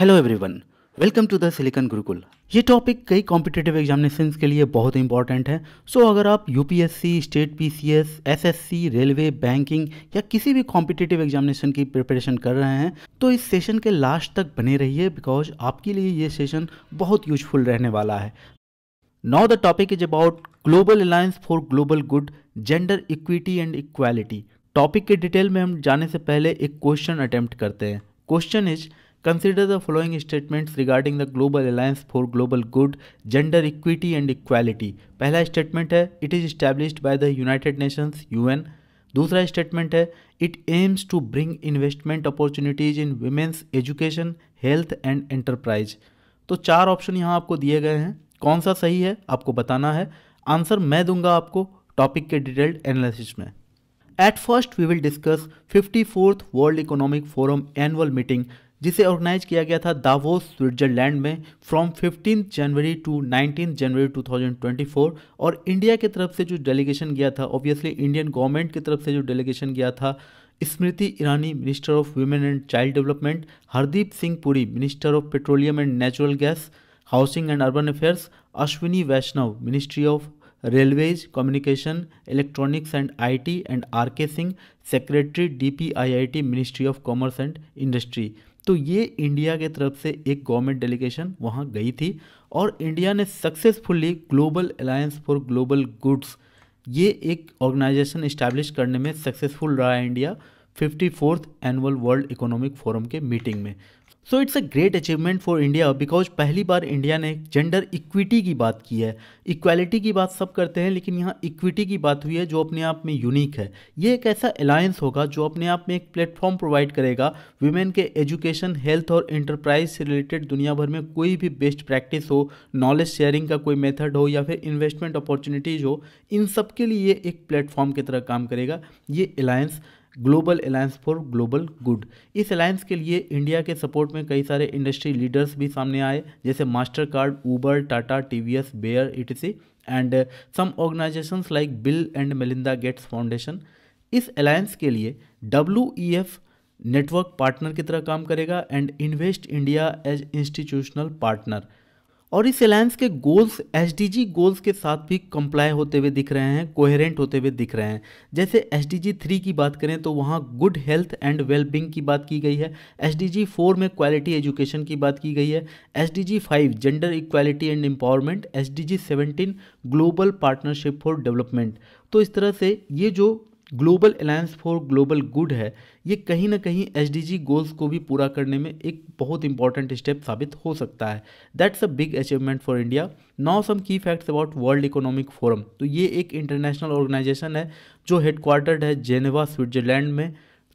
Hello everyone welcome to the Silicon Gurukul ये topic कई competitive examination के लिए बहुत इंपॉर्टेंट है सो so, अगर आप UPSC state PCS, SSC, railway banking या किसी भी कॉम्पिटेटिव एग्जामिनेशन की प्रिपरेशन कर रहे हैं तो इस सेशन के लास्ट तक बने रहिए बिकॉज आपके लिए ये सेशन बहुत यूजफुल रहने वाला है now the topic is about global alliance for global good gender equity and equality topic के डिटेल में हम जाने से पहले एक क्वेश्चन अटैम्प्ट करते हैं question is Consider the following statements regarding the Global Alliance for Global Good, Gender Equity and Equality. pehla statement hai it is established by the united nations un dusra statement hai it aims to bring investment opportunities in women's education health and enterprise to char option yahan aapko diye gaye hain kaun sa sahi hai aapko batana hai answer main dunga aapko topic ke detailed analysis mein At first, we will discuss 54th World Economic Forum annual meeting जिसे organise किया गया था Davos Switzerland में from fifteen January to nineteen January 2024 और India की तरफ से जो डेलीगेशन गया था ऑब्वियसली इंडियन गवर्नमेंट की तरफ से जो डेलीगेशन गया था Smriti Irani minister of women and child development Hardeep Singh Puri minister of petroleum and natural gas housing and urban affairs Ashwini Vaishnaw ministry of railways communication electronics and IT and R K Singh secretary DPIIT ministry of commerce and industry तो ये India के तरफ से एक government delegation वहाँ गई थी और इंडिया ने successfully global alliance for global goods ये एक ऑर्गेनाइजेशन इस्टेब्लिश करने में सक्सेसफुल रहा है India fifty fourth annual world economic forum के मीटिंग में so it's a great achievement for India because पहली बार इंडिया ने जेंडर इक्विटी की बात की है इक्वालिटी की बात सब करते हैं लेकिन यहाँ इक्विटी की बात हुई है जो अपने आप में यूनिक है ये एक ऐसा अलायंस होगा जो अपने आप में एक प्लेटफॉर्म प्रोवाइड करेगा वुमेन के एजुकेशन हेल्थ और इंटरप्राइज से रिलेटेड दुनिया भर में कोई भी बेस्ट प्रैक्टिस हो नॉलेज शेयरिंग का कोई मेथड हो या फिर इन्वेस्टमेंट अपॉर्चुनिटीज़ हो इन सब के लिए एक प्लेटफॉर्म की तरह काम करेगा ये alliance global alliance for global good इस अलायंस के लिए इंडिया के सपोर्ट में कई सारे इंडस्ट्री लीडर्स भी सामने आए जैसे Mastercard Uber Tata T V S Bayer Etsy and some organisations like Bill and Melinda Gates Foundation इस अलायंस के लिए W E F network partner की तरह काम करेगा and Invest India as institutional partner और इस अलायंस के गोल्स एस गोल्स के साथ भी कंप्लाई होते हुए दिख रहे हैं कोहेरेंट होते हुए दिख रहे हैं जैसे एस डी थ्री की बात करें तो वहाँ गुड हेल्थ एंड वेलबींग की बात की गई है एस डी फोर में क्वालिटी एजुकेशन की बात की गई है S D G five gender equality and empowerment S D seventeen global partnership for development तो इस तरह से ये जो global alliance for global good है ये कहीं ना कहीं एच गोल्स को भी पूरा करने में एक बहुत इंपॉर्टेंट स्टेप साबित हो सकता है that's a big achievement for India now some की facts about world economic forum तो ये एक इंटरनेशनल ऑर्गेनाइजेशन है जो हेडक्वार्टर्ड है जेनेवा स्विट्जरलैंड में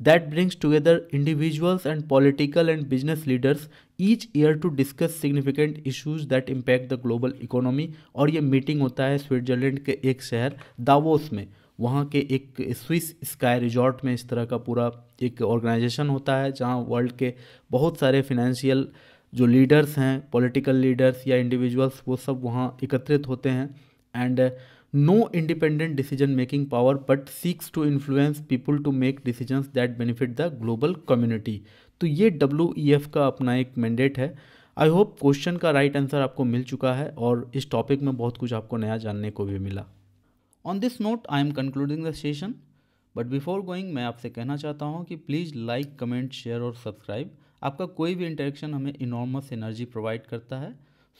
that brings together individuals and political and business leaders each year to discuss significant issues that impact the global economy और ये मीटिंग होता है स्विट्जरलैंड के एक शहर दावोस में वहाँ के एक स्विस स्काई रिजॉर्ट में इस तरह का पूरा एक ऑर्गेनाइजेशन होता है जहाँ वर्ल्ड के बहुत सारे फिनेंशियल जो लीडर्स हैं पॉलिटिकल लीडर्स या इंडिविजुअल्स वो सब वहाँ एकत्रित होते हैं and no independent decision making power but seeks to influence people to make decisions that benefit the global community तो ये डब्ल्यू ई एफ का अपना एक मैंडेट है आई होप क्वेश्चन का राइट right आंसर आपको मिल चुका है और इस टॉपिक में बहुत कुछ आपको नया जानने को भी मिला on this note I am concluding the session but before going मैं आपसे कहना चाहता हूँ कि प्लीज़ लाइक कमेंट शेयर और सब्सक्राइब आपका कोई भी इंटरेक्शन हमें इनॉर्मस एनर्जी प्रोवाइड करता है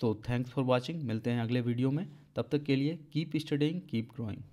सो थैंक्स फॉर वॉचिंग मिलते हैं अगले वीडियो में तब तक के लिए कीप स्टडिंग कीप ग्रोइंग